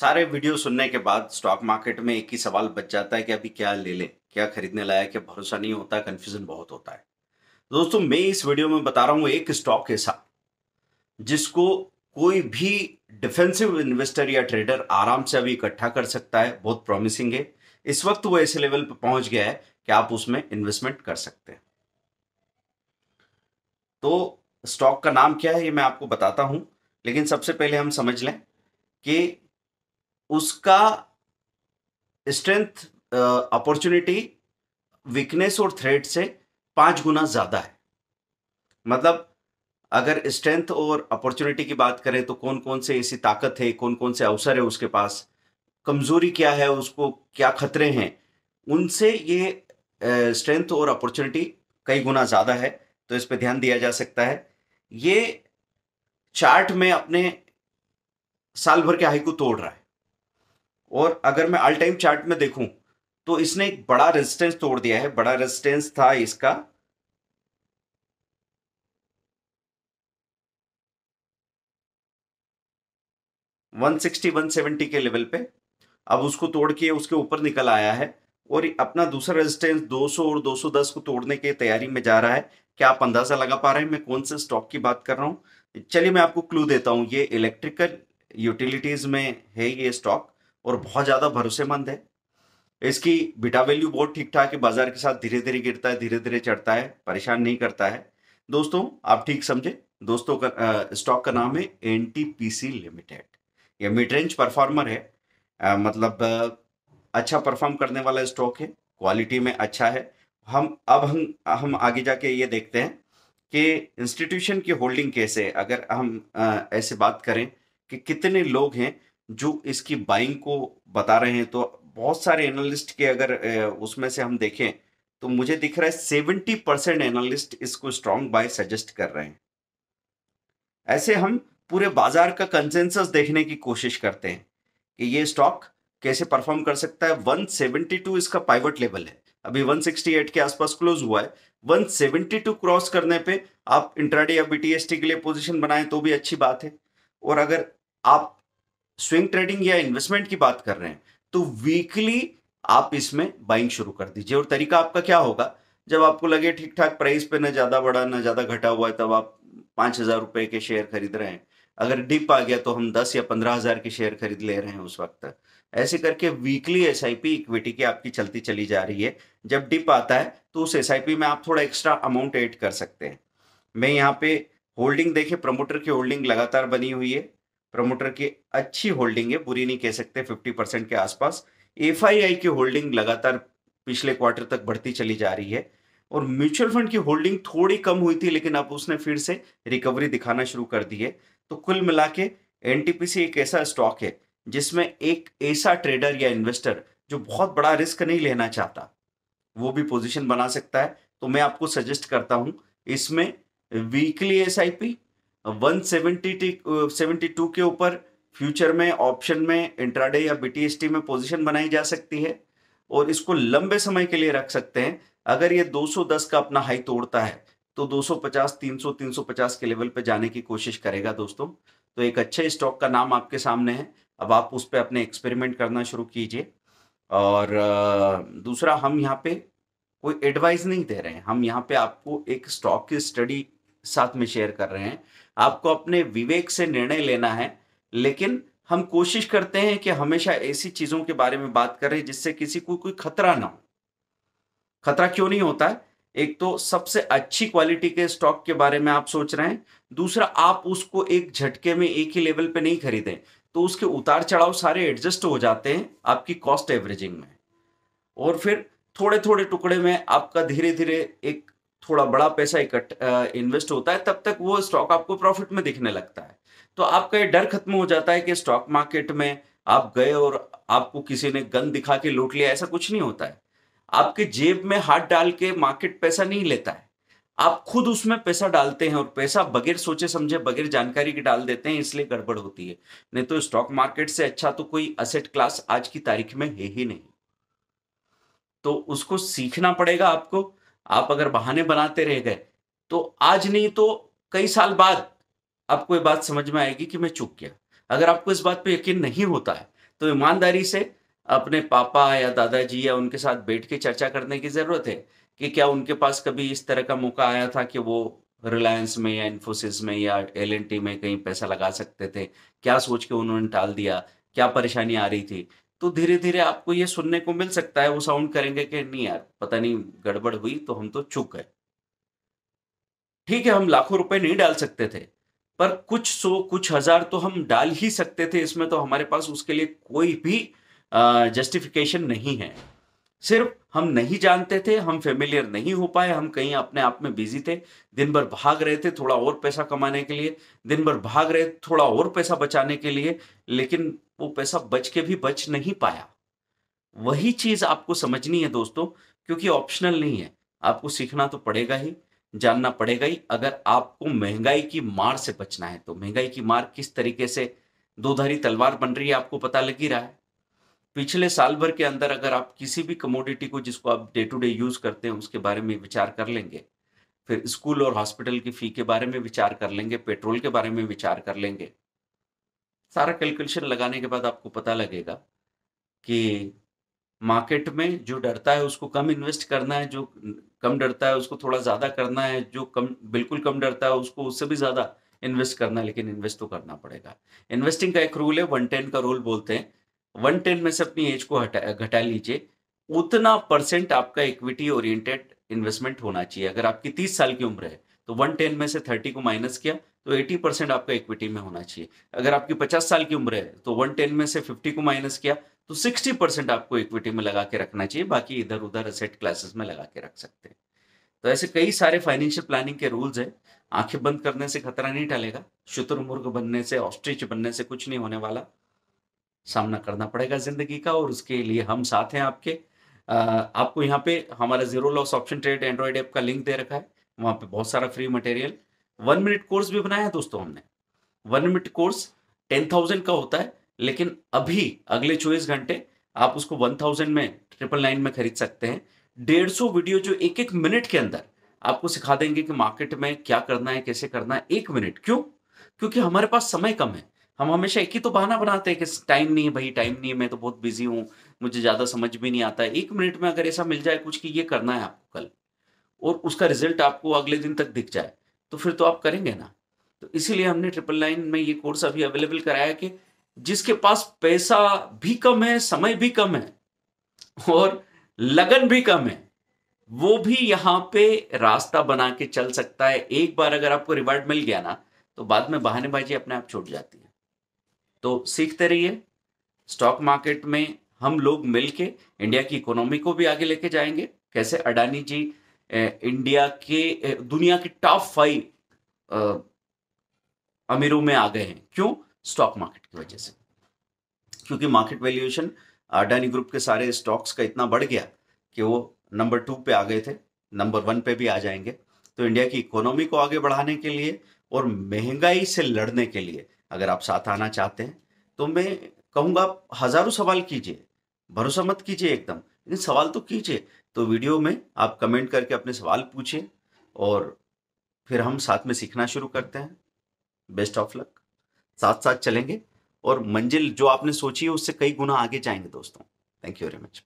सारे वीडियो सुनने के बाद स्टॉक मार्केट में एक ही सवाल बच जाता है कि अभी क्या ले लें क्या खरीदने लायक है भरोसा नहीं होता कंफ्यूजन बहुत होता है दोस्तों मैं इस वीडियो में बता रहा हूं एक स्टॉक ऐसा जिसको कोई भी डिफेंसिव इन्वेस्टर या ट्रेडर आराम से अभी इकट्ठा कर सकता है बहुत प्रॉमिसिंग है इस वक्त वो ऐसे लेवल पर पहुंच गया है कि आप उसमें इन्वेस्टमेंट कर सकते हैं तो स्टॉक का नाम क्या है ये मैं आपको बताता हूं लेकिन सबसे पहले हम समझ लें कि उसका स्ट्रेंथ अपॉर्चुनिटी वीकनेस और थ्रेट से पांच गुना ज़्यादा है मतलब अगर स्ट्रेंथ और अपॉर्चुनिटी की बात करें तो कौन कौन से ऐसी ताकत है कौन कौन से अवसर है उसके पास कमजोरी क्या है उसको क्या खतरे हैं उनसे ये स्ट्रेंथ और अपॉर्चुनिटी कई गुना ज़्यादा है तो इस पर ध्यान दिया जा सकता है ये चार्ट में अपने साल भर के हाई को तोड़ रहा है और अगर मैं ऑल टाइम चार्ट में देखूं तो इसने एक बड़ा रेजिस्टेंस तोड़ दिया है बड़ा रेजिस्टेंस था इसका वन सिक्सटी वन सेवेंटी के लेवल पे अब उसको तोड़ के उसके ऊपर निकल आया है और अपना दूसरा रेजिस्टेंस 200 और 210 को तोड़ने की तैयारी में जा रहा है क्या आप अंदाजा लगा पा रहे हैं मैं कौन से स्टॉक की बात कर रहा हूँ चलिए मैं आपको क्लू देता हूं ये इलेक्ट्रिकल यूटिलिटीज में है ये स्टॉक और बहुत ज़्यादा भरोसेमंद है इसकी बिटा वैल्यू बहुत ठीक ठाक है बाजार के साथ धीरे धीरे गिरता है धीरे धीरे चढ़ता है परेशान नहीं करता है दोस्तों आप ठीक समझे दोस्तों का स्टॉक का नाम है एन लिमिटेड यह मिड रेंज परफॉर्मर है आ, मतलब आ, अच्छा परफॉर्म करने वाला स्टॉक है क्वालिटी में अच्छा है हम अब हम हम आगे जाके ये देखते हैं कि इंस्टीट्यूशन की होल्डिंग कैसे अगर हम आ, ऐसे बात करें कि कितने लोग हैं जो इसकी बाइंग को बता रहे हैं तो बहुत सारे एनालिस्ट के अगर उसमें से हम देखें तो मुझे दिख रहा है सेवेंटी परसेंट एनालिस्ट इसको स्ट्रॉन्ग बाय सजेस्ट कर रहे हैं ऐसे हम पूरे बाजार का कंसेंसस देखने की कोशिश करते हैं कि ये स्टॉक कैसे परफॉर्म कर सकता है 172 इसका पाइवट लेवल है अभी 168 के आसपास क्लोज हुआ है 172 क्रॉस करने पे आप इंट्राडे या बीटीएसटी के लिए पोजीशन बनाएं तो भी अच्छी बात है और अगर आप स्विंग ट्रेडिंग या इन्वेस्टमेंट की बात कर रहे हैं तो वीकली आप इसमें बाइंग शुरू कर दीजिए और तरीका आपका क्या होगा जब आपको लगे ठीक ठाक प्राइस पे ना ज़्यादा बढ़ा ना ज़्यादा घटा हुआ है तब आप पांच हज़ार रुपए के शेयर खरीद रहे हैं अगर डिप आ गया तो हम दस या पंद्रह हज़ार के शेयर खरीद ले रहे हैं उस वक्त ऐसे करके वीकली एस इक्विटी की आपकी चलती चली जा रही है जब डिप आता है तो उस एस में आप थोड़ा एक्स्ट्रा अमाउंट एड कर सकते हैं मैं यहाँ पे होल्डिंग देखे प्रमोटर की होल्डिंग लगातार बनी हुई है प्रमोटर की अच्छी होल्डिंग है बुरी नहीं कह सकते 50 परसेंट के आसपास एफ की होल्डिंग लगातार पिछले क्वार्टर तक बढ़ती चली जा रही है और म्यूचुअल फंड की होल्डिंग थोड़ी कम हुई थी लेकिन अब उसने फिर से रिकवरी दिखाना शुरू कर दी है तो कुल मिला के एनटीपीसी एक ऐसा स्टॉक है जिसमें एक ऐसा ट्रेडर या इन्वेस्टर जो बहुत बड़ा रिस्क नहीं लेना चाहता वो भी पोजिशन बना सकता है तो मैं आपको सजेस्ट करता हूं इसमें weekly S I P one seventy two के ऊपर फ्यूचर में ऑप्शन में इंट्राडे या बीटीएसटी में पोजीशन बनाई जा सकती है और इसको लंबे समय के लिए रख सकते हैं अगर ये 210 का अपना हाई तोड़ता है तो 250 300 350 के लेवल पे जाने की कोशिश करेगा दोस्तों तो एक अच्छे स्टॉक का नाम आपके सामने है अब आप उस पर अपने एक्सपेरिमेंट करना शुरू कीजिए और दूसरा हम यहाँ पे कोई एडवाइस नहीं दे रहे हैं हम यहाँ पे आपको एक स्टॉक की स्टडी साथ में शेयर कर रहे हैं आपको अपने विवेक से निर्णय लेना है लेकिन हम कोशिश करते हैं कि हमेशा ऐसी चीजों के बारे में बात करें जिससे किसी को कोई खतरा ना हो खतरा क्यों नहीं होता है एक तो सबसे अच्छी क्वालिटी के स्टॉक के बारे में आप सोच रहे हैं दूसरा आप उसको एक झटके में एक ही लेवल पे नहीं खरीदें तो उसके उतार चढ़ाव सारे एडजस्ट हो जाते हैं आपकी कॉस्ट एवरेजिंग में और फिर थोड़े थोड़े टुकड़े में आपका धीरे धीरे एक थोड़ा बड़ा पैसा इकट्ठ इन्वेस्ट होता है तब तक वो स्टॉक आपको प्रॉफिट में दिखने लगता है तो आपका ये डर खत्म हो जाता है कि स्टॉक मार्केट में आप गए और आपको किसी ने गन दिखा के लूट लिया ऐसा कुछ नहीं होता है आपके जेब में हाथ डाल के मार्केट पैसा नहीं लेता है आप खुद उसमें पैसा डालते हैं और पैसा बगैर सोचे समझे बगैर जानकारी के डाल देते हैं इसलिए गड़बड़ होती है नहीं तो स्टॉक मार्केट से अच्छा तो कोई असेट क्लास आज की तारीख में है ही नहीं तो उसको सीखना पड़ेगा आपको आप अगर बहाने बनाते रह गए तो आज नहीं तो कई साल बाद आपको ये बात समझ में आएगी कि मैं चुप गया अगर आपको इस बात पे यकीन नहीं होता है तो ईमानदारी से अपने पापा या दादाजी या उनके साथ बैठ के चर्चा करने की ज़रूरत है कि क्या उनके पास कभी इस तरह का मौका आया था कि वो रिलायंस में या इन्फोसिस में या एल में कहीं पैसा लगा सकते थे क्या सोच के उन्होंने टाल दिया क्या परेशानी आ रही थी तो धीरे धीरे आपको ये सुनने को मिल सकता है वो साउंड करेंगे कि नहीं यार पता नहीं गड़बड़ हुई तो हम तो चुक गए ठीक है हम लाखों रुपए नहीं डाल सकते थे पर कुछ सौ कुछ हजार तो हम डाल ही सकते थे इसमें तो हमारे पास उसके लिए कोई भी जस्टिफिकेशन नहीं है सिर्फ हम नहीं जानते थे हम फेमिलियर नहीं हो पाए हम कहीं अपने आप में बिजी थे दिन भर भाग रहे थे थोड़ा और पैसा कमाने के लिए दिन भर भाग रहे थोड़ा और पैसा बचाने के लिए लेकिन वो पैसा बच के भी बच नहीं पाया वही चीज आपको समझनी है दोस्तों क्योंकि ऑप्शनल नहीं है आपको सीखना तो पड़ेगा ही जानना पड़ेगा ही अगर आपको महंगाई की मार से बचना है तो महंगाई की मार किस तरीके से दोधारी तलवार बन रही है आपको पता लग ही रहा है पिछले साल भर के अंदर अगर आप किसी भी कमोडिटी को जिसको आप डे टू डे यूज़ करते हैं उसके बारे में विचार कर लेंगे फिर स्कूल और हॉस्पिटल की फ़ी के बारे में विचार कर लेंगे पेट्रोल के बारे में विचार कर लेंगे सारा कैलकुलेशन लगाने के बाद आपको पता लगेगा कि मार्केट में जो डरता है उसको कम इन्वेस्ट करना है जो कम डरता है उसको थोड़ा ज़्यादा करना है जो कम बिल्कुल कम डरता है उसको उससे भी ज़्यादा इन्वेस्ट करना है लेकिन इन्वेस्ट तो करना पड़ेगा इन्वेस्टिंग का एक रूल है वन टेन का रूल बोलते हैं वन टेन में से अपनी एज को हटा घटा लीजिए उतना परसेंट आपका इक्विटी ओरिएंटेड इन्वेस्टमेंट होना चाहिए अगर आपकी तीस साल की उम्र है तो वन टेन में से थर्टी को माइनस किया तो एटी परसेंट आपका इक्विटी में होना चाहिए अगर आपकी पचास साल की उम्र है तो वन टेन में से फिफ्टी को माइनस किया तो सिक्सटी परसेंट आपको इक्विटी में लगा के रखना चाहिए बाकी इधर उधर असेट क्लासेस में लगा के रख सकते हैं तो ऐसे कई सारे फाइनेंशियल प्लानिंग के रूल्स हैं आंखें बंद करने से खतरा नहीं टलेगा शुतुरमुर्ग बनने से ऑस्ट्रिच बनने से कुछ नहीं होने वाला सामना करना पड़ेगा जिंदगी का और उसके लिए हम साथ हैं आपके आपको यहाँ पे हमारा zero loss option trade android app का लिंक दे रखा है वहाँ पे बहुत सारा free material one minute course भी बनाया है दोस्तों हमने one minute course ten thousand का होता है लेकिन अभी अगले चौबीस घंटे आप उसको वन थाउजेंड में ट्रिपल नाइन में खरीद सकते हैं डेढ़ सौ वीडियो जो एक एक मिनट के अंदर आपको सिखा देंगे कि मार्केट में क्या करना है कैसे करना है एक मिनट क्यों क्योंकि हमारे पास समय कम है हम हमेशा एक ही तो बहाना बनाते हैं कि टाइम नहीं है भाई टाइम नहीं है मैं तो बहुत बिजी हूँ मुझे ज़्यादा समझ भी नहीं आता है एक मिनट में अगर ऐसा मिल जाए कुछ कि ये करना है आपको कल और उसका रिजल्ट आपको अगले दिन तक दिख जाए तो फिर तो आप करेंगे ना तो इसीलिए हमने ट्रिपल नाइन में ये कोर्स अभी अवेलेबल कराया कि जिसके पास पैसा भी कम है समय भी कम है और लगन भी कम है वो भी यहाँ पे रास्ता बना के चल सकता है एक बार अगर आपको रिवार्ड मिल गया ना तो बाद में बहानेबाजी अपने आप छूट जाती है तो सीखते रहिए स्टॉक मार्केट में हम लोग मिलके इंडिया की इकोनॉमी को भी आगे लेके जाएंगे कैसे अडानी जी इंडिया के दुनिया के टॉप फाइव अमीरों में आ गए हैं क्यों स्टॉक मार्केट की वजह से क्योंकि मार्केट वैल्यूएशन अडानी ग्रुप के सारे स्टॉक्स का इतना बढ़ गया कि वो नंबर टू पे आ गए थे नंबर वन पे भी आ जाएंगे तो इंडिया की इकोनॉमी को आगे बढ़ाने के लिए और महंगाई से लड़ने के लिए अगर आप साथ आना चाहते हैं तो मैं कहूँगा आप हज़ारों सवाल कीजिए भरोसा मत कीजिए एकदम लेकिन सवाल तो कीजिए तो वीडियो में आप कमेंट करके अपने सवाल पूछिए और फिर हम साथ में सीखना शुरू करते हैं बेस्ट ऑफ लक साथ साथ चलेंगे और मंजिल जो आपने सोची है उससे कई गुना आगे जाएंगे दोस्तों थैंक यू वेरी मच